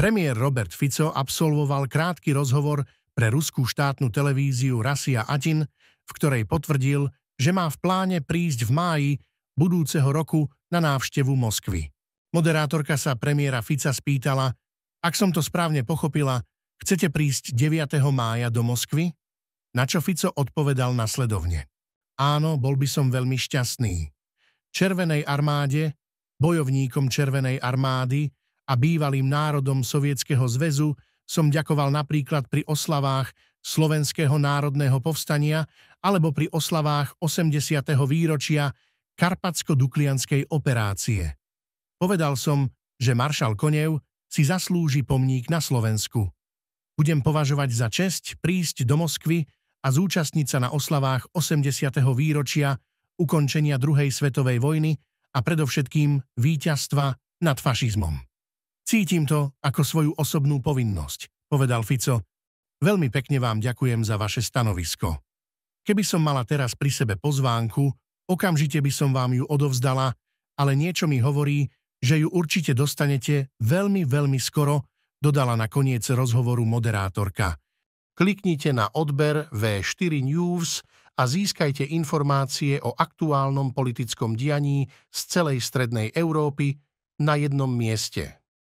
Premiér Robert Fico absolvoval krátky rozhovor pre ruskú štátnu televíziu Rasia Atin, v ktorej potvrdil, že má v pláne prísť v máji budúceho roku na návštevu Moskvy. Moderátorka sa premiéra Fica spýtala, ak som to správne pochopila, chcete prísť 9. mája do Moskvy? Na čo Fico odpovedal nasledovne. Áno, bol by som veľmi šťastný. Červenej armáde, bojovníkom Červenej armády, a bývalým národom Sovietskeho zväzu som ďakoval napríklad pri oslavách Slovenského národného povstania alebo pri oslavách 80. výročia Karpatsko-Duklianskej operácie. Povedal som, že maršal Konev si zaslúži pomník na Slovensku. Budem považovať za česť prísť do Moskvy a zúčastniť sa na oslavách 80. výročia ukončenia druhej svetovej vojny a predovšetkým víťazstva nad fašizmom. Cítim to ako svoju osobnú povinnosť, povedal Fico. Veľmi pekne vám ďakujem za vaše stanovisko. Keby som mala teraz pri sebe pozvánku, okamžite by som vám ju odovzdala, ale niečo mi hovorí, že ju určite dostanete veľmi, veľmi skoro, dodala na koniec rozhovoru moderátorka. Kliknite na odber V4 News a získajte informácie o aktuálnom politickom dianí z celej Strednej Európy na jednom mieste.